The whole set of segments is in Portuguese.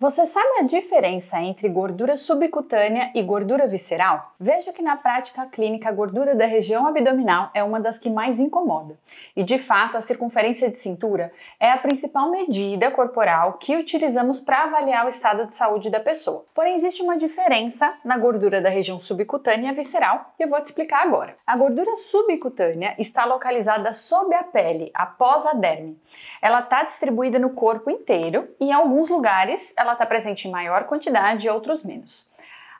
Você sabe a diferença entre gordura subcutânea e gordura visceral? Vejo que na prática clínica a gordura da região abdominal é uma das que mais incomoda. E de fato, a circunferência de cintura é a principal medida corporal que utilizamos para avaliar o estado de saúde da pessoa. Porém, existe uma diferença na gordura da região subcutânea e visceral e eu vou te explicar agora. A gordura subcutânea está localizada sob a pele, após a derme. Ela está distribuída no corpo inteiro e em alguns lugares ela ela está presente em maior quantidade e outros menos.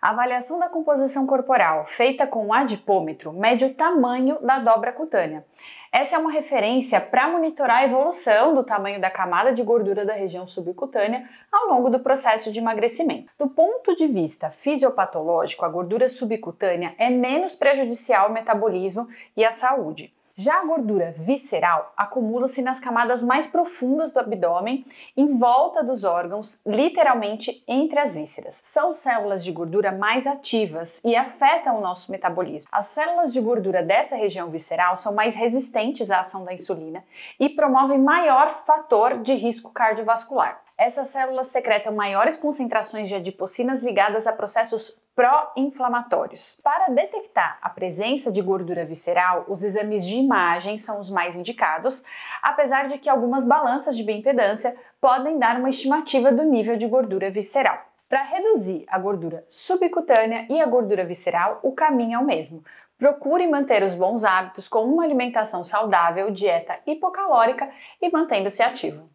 A avaliação da composição corporal, feita com um adipômetro, mede o tamanho da dobra cutânea. Essa é uma referência para monitorar a evolução do tamanho da camada de gordura da região subcutânea ao longo do processo de emagrecimento. Do ponto de vista fisiopatológico, a gordura subcutânea é menos prejudicial ao metabolismo e à saúde. Já a gordura visceral acumula-se nas camadas mais profundas do abdômen, em volta dos órgãos, literalmente entre as vísceras. São células de gordura mais ativas e afetam o nosso metabolismo. As células de gordura dessa região visceral são mais resistentes à ação da insulina e promovem maior fator de risco cardiovascular. Essas células secretam maiores concentrações de adipocinas ligadas a processos pró-inflamatórios. Para detectar a presença de gordura visceral, os exames de imagem são os mais indicados, apesar de que algumas balanças de bioimpedância podem dar uma estimativa do nível de gordura visceral. Para reduzir a gordura subcutânea e a gordura visceral, o caminho é o mesmo. Procure manter os bons hábitos com uma alimentação saudável, dieta hipocalórica e mantendo-se ativo.